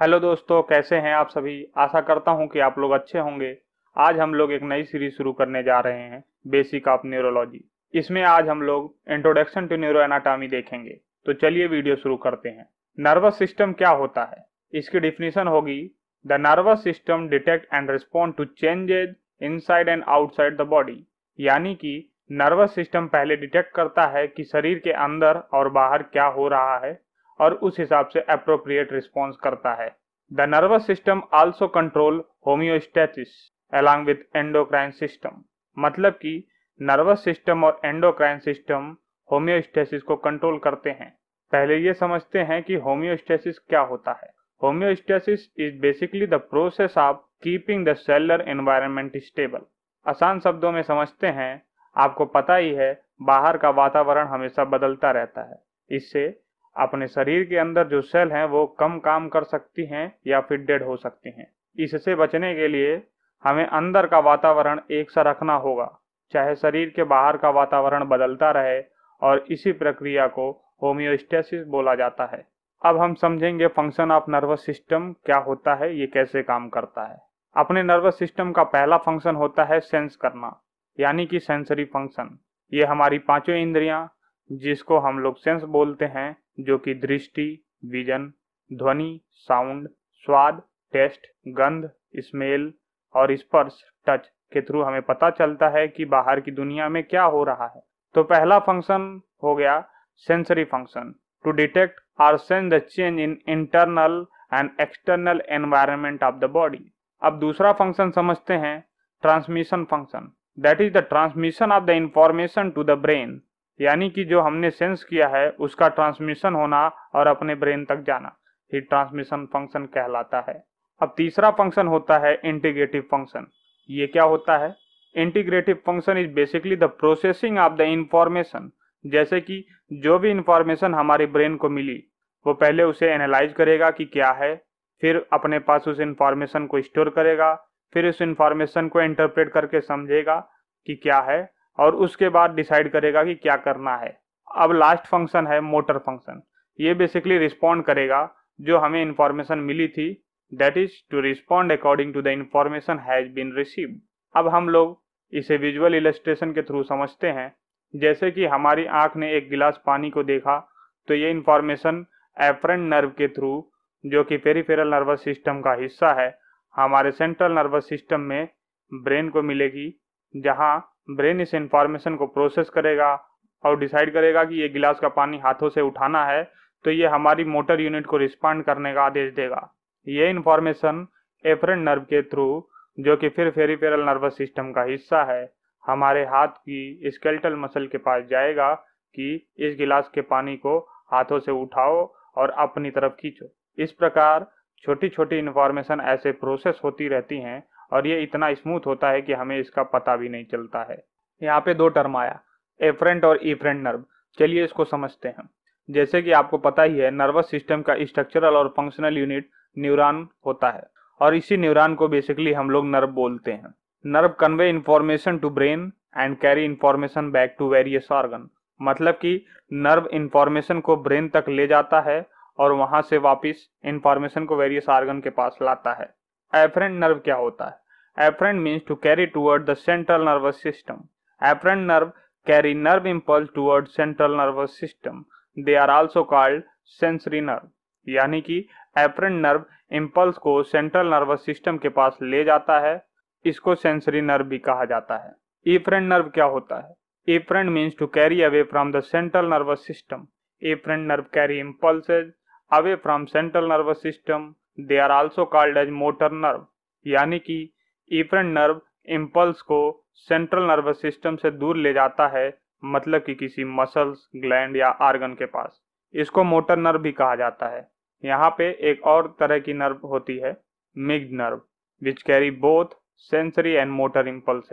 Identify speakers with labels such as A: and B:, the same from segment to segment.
A: Hello दोस्तों कैसे हैं आप सभी आशा करता हूं कि आप लोग अच्छे होंगे आज हम लोग एक नई सीरीज शुरू करने जा रहे हैं बेसिक ऑफ न्यूरोलॉजी इसमें आज हम लोग इंट्रोडक्शन टू न्यूरो एनाटॉमी देखेंगे तो चलिए वीडियो शुरू करते हैं नर्वस सिस्टम क्या होता है इसकी डिफिनेशन होगी the nervous system detect and respond to changes in and outside the body यानी कि नर्वस सिस्टम पहले डिटेक्ट करता है कि शरीर के अंदर और बाहर क्या हो रहा है और उस हिसाब से अप्रोप्रिएट रिस्पॉन्स करता है the nervous system also control homeostasis along with endocrine system मतलब कि नर्वस सिस्टम और एंडोक्राइन सिस्टम होम्योस्टेसिस को कंट्रोल करते हैं पहले ये समझते हैं कि होम्योस्टेसिस क्या होता है homeostasis is basically the process of keeping the cellular environment stable आसान शब्दों में समझते हैं आपको पता ही है बाहर का वातावरण हमेशा बदलता रहता है इससे अपने शरीर के अंदर जो सेल हैं वो कम काम कर सकती हैं या फिर डेड हो सकती हैं इससे बचने के लिए हमें अंदर का वातावरण एक सा रखना होगा चाहे शरीर के बाहर का वातावरण बदलता रहे और इसी प्रक्रिया को होम्योस्टेसिस बोला जाता है अब हम समझेंगे फंक्शन ऑफ नर्वस सिस्टम क्या होता है ये कैसे काम करता है अपने नर्वस सिस्टम का पहला फंक्शन होता है सेंस करना यानी कि सेंसरी फंक्शन ये हमारी पांचों इंद्रियां जिसको हम लोग सेंस बोलते हैं जो कि दृष्टि विजन ध्वनि साउंड स्वाद टेस्ट गंध स्मेल और स्पर्श टच के थ्रू हमें पता चलता है कि बाहर की दुनिया में क्या हो रहा है तो पहला फंक्शन हो गया sensory function to detect or sense the change in internal and external environment of the body अब दूसरा फंक्शन समझते हैं transmission function that is the transmission of the information to the brain यानी कि जो हमने सेंस किया है उसका ट्रांसमिशन होना और अपने ब्रेन तक जाना ही ट्रांसमिशन फंक्शन कहलाता है अब तीसरा फंक्शन होता है इंटीग्रेटिव फंक्शन ये क्या होता है integrative function is basically the processing of the information जैसे कि जो भी इंफॉर्मेशन हमारे ब्रेन को मिली वो पहले उसे एनालाइज करेगा कि क्या है फिर अपने पास उस इंफॉर्मेशन को स्टोर करेगा फिर उस इंफॉर्मेशन को इंटरप्रेट करके समझेगा कि क्या है और उसके बाद डिसाइड करेगा कि क्या करना है अब लास्ट फंक्शन है मोटर फंक्शन ये बेसिकली रिस्पॉन्ड करेगा जो हमें इंफॉर्मेशन मिली थी that is to respond according to the information has been received अब हम लोग इसे विजुअल इलेस्ट्रेशन के थ्रू समझते हैं जैसे कि हमारी आंख ने एक गिलास पानी को देखा तो ये इन्फॉर्मेशन एफरेंट नर्व के थ्रू जो कि पेरीफेरल नर्वस सिस्टम का हिस्सा है हमारे सेंट्रल नर्वस सिस्टम में ब्रेन को मिलेगी जहाँ ब्रेन इस इंफॉर्मेशन को प्रोसेस करेगा और डिसाइड करेगा कि ये गिलास का पानी हाथों से उठाना है तो ये हमारी मोटर यूनिट को रिस्पॉन्ड करने का आदेश देगा ये इन्फॉर्मेशन एफरेंट नर्व के थ्रू जो कि फिर फेरीपेरल नर्वस सिस्टम का हिस्सा है हमारे हाथ की स्केल्टल मसल के पास जाएगा कि इस गिलास के पानी को हाथों से उठाओ और अपनी तरफ खींचो इस प्रकार छोटी छोटी इन्फॉर्मेशन ऐसे प्रोसेस होती रहती हैं और ये इतना स्मूथ होता है कि हमें इसका पता भी नहीं चलता है यहाँ पे दो टर्म आया एफ्रेंट और ईफ्रेंट नर्व चलिए इसको समझते हैं जैसे कि आपको पता ही है नर्वस सिस्टम का स्ट्रक्चरल और फंक्शनल यूनिट न्यूरॉन होता है और इसी न्यूरॉन को बेसिकली हम लोग नर्व बोलते हैं nerve convey information to brain and carry information back to various organ मतलब कि नर्व इंफॉर्मेशन को ब्रेन तक ले जाता है और वहां से वापस इंफॉर्मेशन को वेरियस ऑर्गन के पास लाता है एफरेंट नर्व क्या होता है Afferent means to carry toward the central nervous system. Afferent nerve carry nerve impulse toward central nervous system. They are also called sensory nerve. यानी कि एपरेंट नर्व इम्पल्स को central nervous system के पास ले जाता है इसको सेंसरी नर्व भी कहा जाता है एपरेंट नर्व क्या होता है efferent means to carry away from the central nervous system efferent nerve carry impulse away from central nervous system they are also called as motor nerve यानी कि ईपरन नर्व इम्पल्स को central nervous system से दूर ले जाता है मतलब कि किसी मसल्स ग्लैंड या आर्गन के पास इसको मोटर नर्व भी कहा जाता है यहाँ पे एक और तरह की नर्व होती है mixed nerve which carry both sensory and motor impulse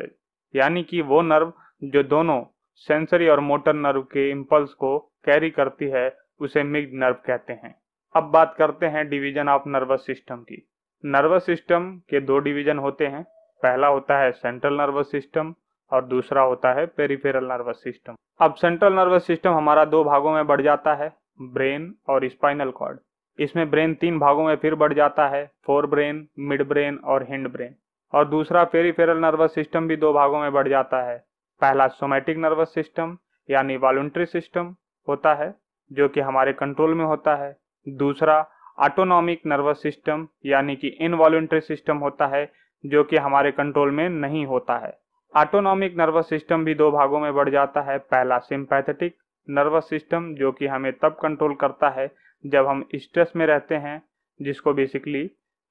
A: यानी कि वो नर्व जो दोनों सेंसरी और मोटर नर्व के इम्पल्स को कैरी करती है उसे मिग्ड नर्व कहते हैं अब बात करते हैं डिवीजन ऑफ नर्वस सिस्टम की नर्वस सिस्टम के दो डिवीजन होते हैं पहला होता है सेंट्रल नर्वस सिस्टम और दूसरा होता है पेरिफेरल नर्वस सिस्टम अब सेंट्रल नर्वस सिस्टम हमारा दो भागों में बढ़ जाता है ब्रेन और स्पाइनल कॉर्ड इसमें ब्रेन तीन भागों में फिर बढ़ जाता है फोर ब्रेन मिड ब्रेन और हिंड ब्रेन और दूसरा पेरिफेरल नर्वस सिस्टम भी दो भागों में बढ़ जाता है पहला सोमेटिक नर्वस सिस्टम यानी वॉल्ट्री सिस्टम होता है जो कि हमारे कंट्रोल में होता है दूसरा ऑटोनॉमिक नर्वस सिस्टम यानी कि इनवॉल्ट्री सिस्टम होता है जो कि हमारे कंट्रोल में नहीं होता है ऑटोनॉमिक नर्वस सिस्टम भी दो भागों में बढ़ जाता है पहला सिंपैथेटिक नर्वस सिस्टम जो कि हमें तब कंट्रोल करता है जब हम स्ट्रेस में रहते हैं जिसको बेसिकली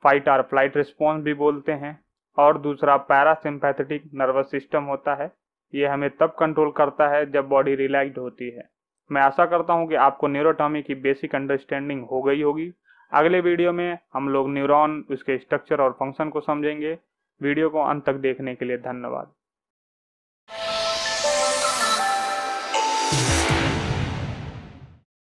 A: फाइट और फ्लाइट रिस्पॉन्स भी बोलते हैं और दूसरा पैरासिम्पैथेटिक नर्वस सिस्टम होता है ये हमें तब कंट्रोल करता है जब बॉडी रिलैक्स होती है मैं आशा करता हूँ कि आपको न्यूरोटॉमी की बेसिक अंडरस्टैंडिंग हो गई होगी अगले वीडियो में हम लोग न्यूरॉन उसके स्ट्रक्चर और फंक्शन को समझेंगे वीडियो को अंत तक देखने के लिए धन्यवाद